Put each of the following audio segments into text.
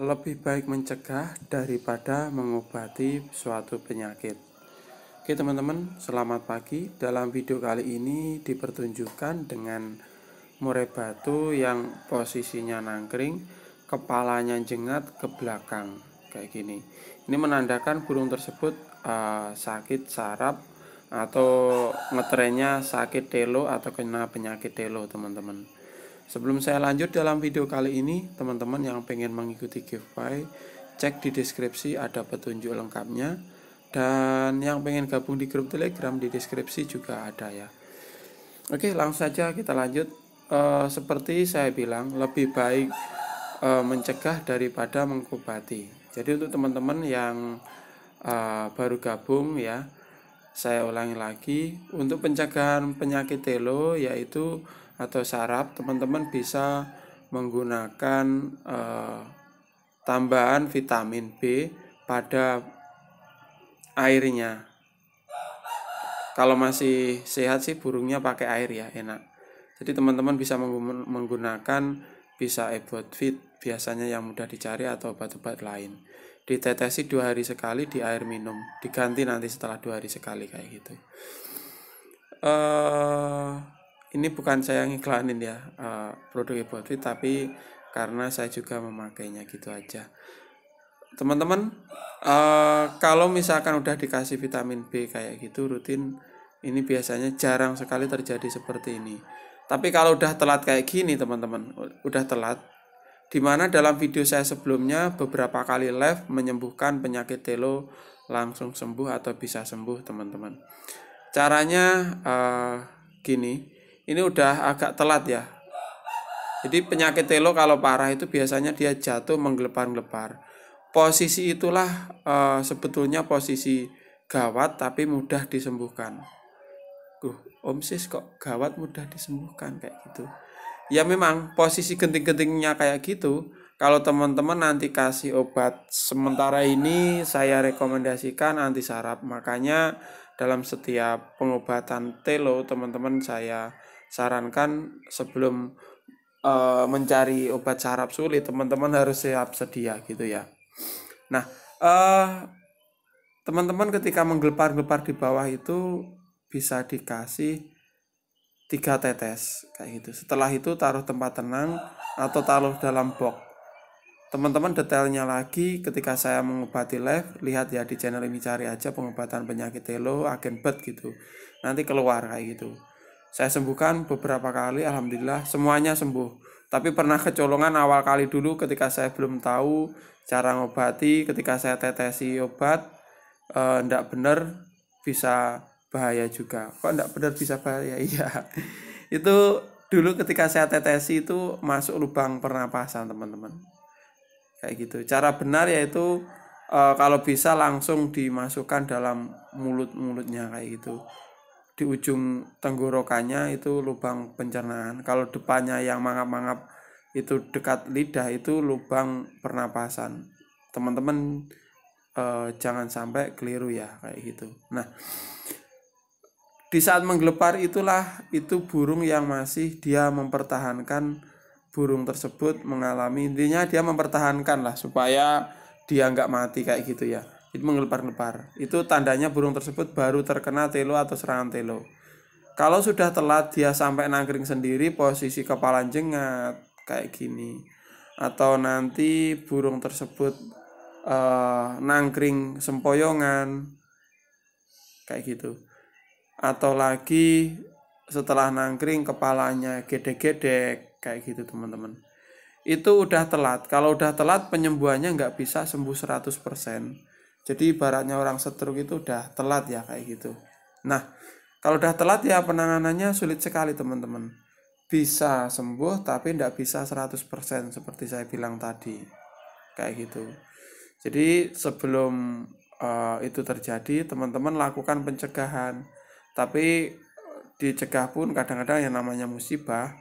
lebih baik mencegah daripada mengobati suatu penyakit. Oke teman-teman, selamat pagi. Dalam video kali ini dipertunjukkan dengan murai batu yang posisinya nangkring, kepalanya jengat ke belakang kayak gini. Ini menandakan burung tersebut uh, sakit sarap atau ngetrennya sakit telo atau kena penyakit telo, teman-teman. Sebelum saya lanjut dalam video kali ini, teman-teman yang pengen mengikuti giveaway, cek di deskripsi ada petunjuk lengkapnya. Dan yang pengen gabung di grup Telegram di deskripsi juga ada ya. Oke, langsung saja kita lanjut. E, seperti saya bilang, lebih baik e, mencegah daripada mengobati. Jadi untuk teman-teman yang e, baru gabung ya, saya ulangi lagi untuk pencegahan penyakit telo yaitu atau sarap teman-teman bisa menggunakan eh, tambahan vitamin B pada airnya. Kalau masih sehat sih burungnya pakai air ya, enak. Jadi teman-teman bisa menggunakan bisa ebot fit biasanya yang mudah dicari atau obat-obat lain. Ditetesi dua hari sekali di air minum, diganti nanti setelah dua hari sekali kayak gitu. Uh, ini bukan saya ngiklanin ya uh, produk Ibotri tapi karena saya juga memakainya gitu aja teman-teman uh, kalau misalkan udah dikasih vitamin B kayak gitu rutin ini biasanya jarang sekali terjadi seperti ini tapi kalau udah telat kayak gini teman-teman udah telat dimana dalam video saya sebelumnya beberapa kali live menyembuhkan penyakit telo langsung sembuh atau bisa sembuh teman-teman caranya uh, gini ini udah agak telat ya. Jadi penyakit telo kalau parah itu biasanya dia jatuh menggelepar-gelepar. Posisi itulah e, sebetulnya posisi gawat tapi mudah disembuhkan. Duh, Om Sis kok gawat mudah disembuhkan kayak gitu. Ya memang posisi genting-gentingnya kayak gitu. Kalau teman-teman nanti kasih obat sementara ini saya rekomendasikan anti sarap. Makanya dalam setiap pengobatan telo teman-teman saya sarankan sebelum uh, mencari obat saraf sulit teman-teman harus siap sedia gitu ya nah uh, teman-teman ketika menggelepar-gelepar di bawah itu bisa dikasih tiga tetes kayak gitu setelah itu taruh tempat tenang atau taruh dalam box teman-teman detailnya lagi ketika saya mengobati live lihat ya di channel ini cari aja pengobatan penyakit telo agen bed gitu nanti keluar kayak gitu saya sembuhkan beberapa kali alhamdulillah semuanya sembuh tapi pernah kecolongan awal kali dulu ketika saya belum tahu cara ngobati ketika saya tetesi obat eh, ndak eh, benar bisa bahaya juga kok ndak benar bisa bahaya iya itu dulu ketika saya tetesi itu masuk lubang pernapasan teman-teman kayak gitu cara benar yaitu eh, kalau bisa langsung dimasukkan dalam mulut mulutnya kayak gitu di ujung tenggorokannya itu lubang pencernaan kalau depannya yang mangap-mangap itu dekat lidah itu lubang pernapasan teman-teman eh, jangan sampai keliru ya kayak gitu nah di saat menggelepar itulah itu burung yang masih dia mempertahankan burung tersebut mengalami intinya dia mempertahankan lah supaya dia nggak mati kayak gitu ya itu menggelepar-gelepar. Itu tandanya burung tersebut baru terkena telo atau serangan telo. Kalau sudah telat dia sampai nangkring sendiri posisi kepala jengat kayak gini. Atau nanti burung tersebut uh, nangkring sempoyongan kayak gitu. Atau lagi setelah nangkring kepalanya gedek-gedek kayak gitu teman-teman itu udah telat. Kalau udah telat penyembuhannya nggak bisa sembuh 100%. Jadi ibaratnya orang setruk itu udah telat ya kayak gitu. Nah, kalau udah telat ya penanganannya sulit sekali teman-teman. Bisa sembuh tapi tidak bisa 100% seperti saya bilang tadi. Kayak gitu. Jadi sebelum uh, itu terjadi teman-teman lakukan pencegahan. Tapi dicegah pun kadang-kadang yang namanya musibah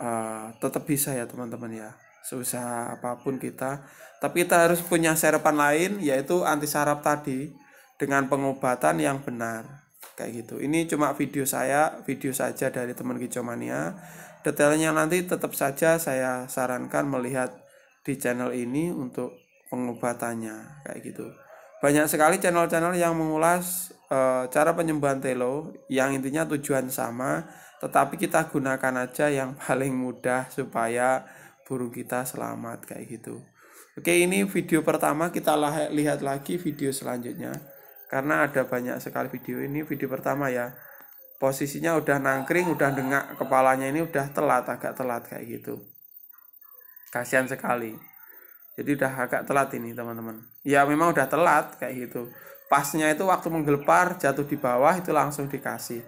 uh, tetap bisa ya teman-teman ya. Susah apapun kita, tapi kita harus punya serapan lain yaitu anti sarap tadi dengan pengobatan yang benar. Kayak gitu. Ini cuma video saya, video saja dari teman Kicomania. Detailnya nanti tetap saja saya sarankan melihat di channel ini untuk pengobatannya kayak gitu. Banyak sekali channel-channel yang mengulas e, cara penyembuhan telo yang intinya tujuan sama, tetapi kita gunakan aja yang paling mudah supaya burung kita selamat kayak gitu oke ini video pertama kita lihat lagi video selanjutnya karena ada banyak sekali video ini video pertama ya posisinya udah nangkring udah dengak kepalanya ini udah telat agak telat kayak gitu kasihan sekali jadi udah agak telat ini teman-teman ya memang udah telat kayak gitu pasnya itu waktu menggelepar jatuh di bawah itu langsung dikasih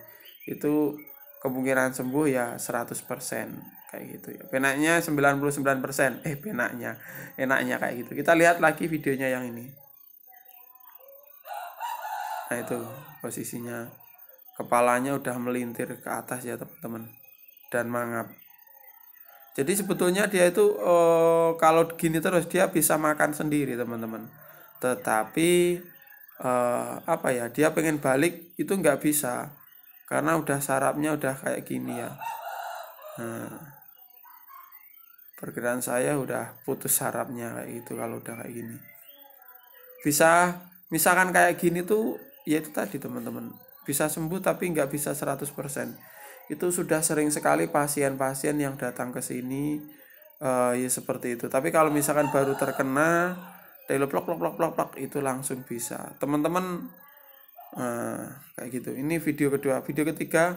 itu kemungkinan sembuh ya 100% kayak gitu ya penaknya 99% eh penaknya enaknya kayak gitu kita lihat lagi videonya yang ini nah itu posisinya kepalanya udah melintir ke atas ya teman-teman dan mangap jadi sebetulnya dia itu eh, kalau gini terus dia bisa makan sendiri teman-teman tetapi eh, apa ya dia pengen balik itu nggak bisa karena udah sarapnya udah kayak gini ya nah perkiraan saya udah putus harapnya kayak gitu kalau udah kayak gini bisa misalkan kayak gini tuh ya itu tadi teman-teman bisa sembuh tapi nggak bisa 100% itu sudah sering sekali pasien-pasien yang datang ke sini uh, ya seperti itu tapi kalau misalkan baru terkena telo plok plok plok plok itu langsung bisa teman-teman uh, kayak gitu ini video kedua video ketiga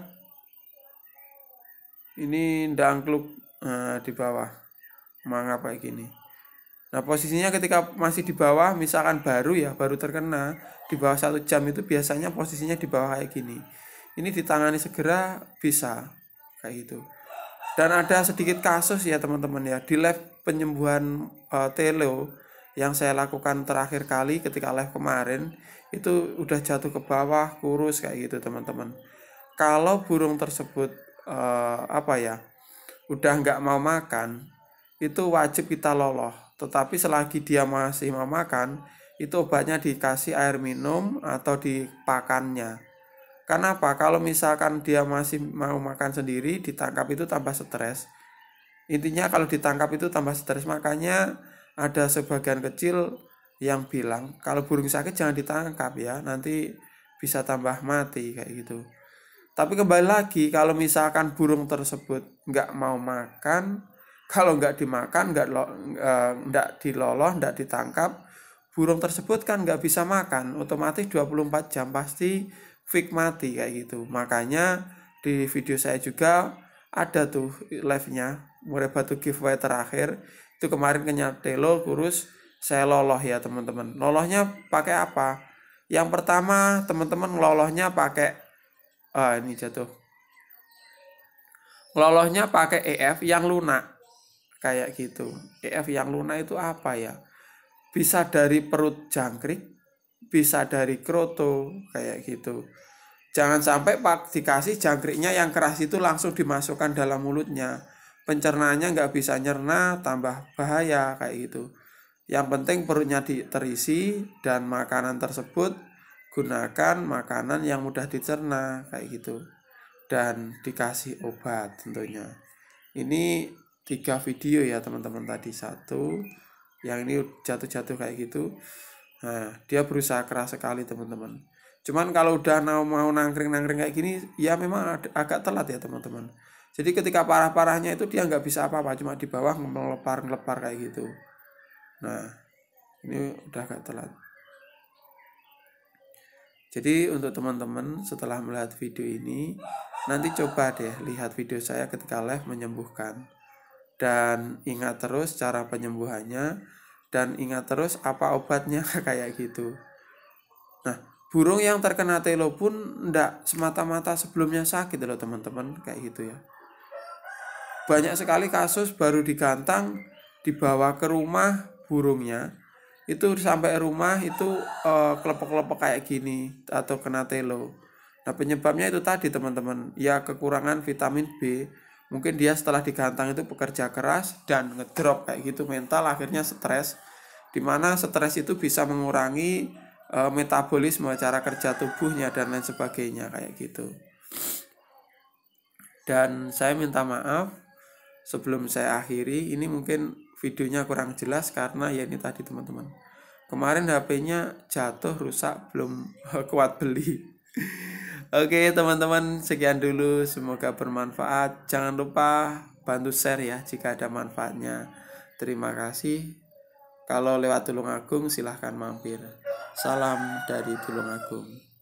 ini dangkluk uh, di bawah manga kayak gini nah posisinya ketika masih di bawah misalkan baru ya baru terkena di bawah satu jam itu biasanya posisinya di bawah kayak gini ini ditangani segera bisa kayak gitu dan ada sedikit kasus ya teman-teman ya di lab penyembuhan uh, telo yang saya lakukan terakhir kali ketika live kemarin itu udah jatuh ke bawah kurus kayak gitu teman-teman kalau burung tersebut eh, apa ya udah nggak mau makan itu wajib kita loloh. Tetapi selagi dia masih memakan, itu obatnya dikasih air minum atau dipakannya. Kenapa? Kalau misalkan dia masih mau makan sendiri, ditangkap itu tambah stres. Intinya kalau ditangkap itu tambah stres, makanya ada sebagian kecil yang bilang kalau burung sakit jangan ditangkap ya, nanti bisa tambah mati kayak gitu. Tapi kembali lagi kalau misalkan burung tersebut nggak mau makan, kalau nggak dimakan, nggak lo eh, nggak diloloh, nggak ditangkap, burung tersebut kan nggak bisa makan, otomatis 24 jam pasti fik mati kayak gitu. Makanya di video saya juga ada tuh live-nya murai batu giveaway terakhir itu kemarin telo kurus saya loloh ya teman-teman. Lolohnya pakai apa? Yang pertama teman-teman lolohnya pakai ah, ini jatuh. lolohnya pakai EF yang lunak kayak gitu. EF yang lunak itu apa ya? Bisa dari perut jangkrik, bisa dari kroto kayak gitu. Jangan sampai pak dikasih jangkriknya yang keras itu langsung dimasukkan dalam mulutnya. Pencernaannya nggak bisa nyerna, tambah bahaya kayak gitu. Yang penting perutnya di, terisi dan makanan tersebut gunakan makanan yang mudah dicerna kayak gitu dan dikasih obat tentunya. Ini tiga video ya teman-teman tadi satu yang ini jatuh-jatuh kayak gitu nah dia berusaha keras sekali teman-teman cuman kalau udah mau mau nangkring-nangkring kayak gini ya memang agak telat ya teman-teman jadi ketika parah-parahnya itu dia nggak bisa apa-apa cuma di bawah melepar-melepar kayak gitu nah ini udah agak telat jadi untuk teman-teman setelah melihat video ini nanti coba deh lihat video saya ketika live menyembuhkan dan ingat terus cara penyembuhannya dan ingat terus apa obatnya kayak gitu. Nah, burung yang terkena telo pun ndak semata-mata sebelumnya sakit loh teman-teman kayak gitu ya. Banyak sekali kasus baru digantang dibawa ke rumah burungnya itu sampai rumah itu uh, kelepek-kelepek kayak gini atau kena telo. Nah penyebabnya itu tadi teman-teman ya kekurangan vitamin B mungkin dia setelah digantang itu bekerja keras dan ngedrop kayak gitu mental akhirnya stres dimana stres itu bisa mengurangi e, metabolisme cara kerja tubuhnya dan lain sebagainya kayak gitu dan saya minta maaf sebelum saya akhiri ini mungkin videonya kurang jelas karena ya ini tadi teman-teman kemarin HP-nya jatuh rusak belum kuat beli Oke teman-teman sekian dulu semoga bermanfaat. Jangan lupa bantu share ya jika ada manfaatnya. Terima kasih. Kalau lewat Tulungagung silahkan mampir. Salam dari Tulungagung.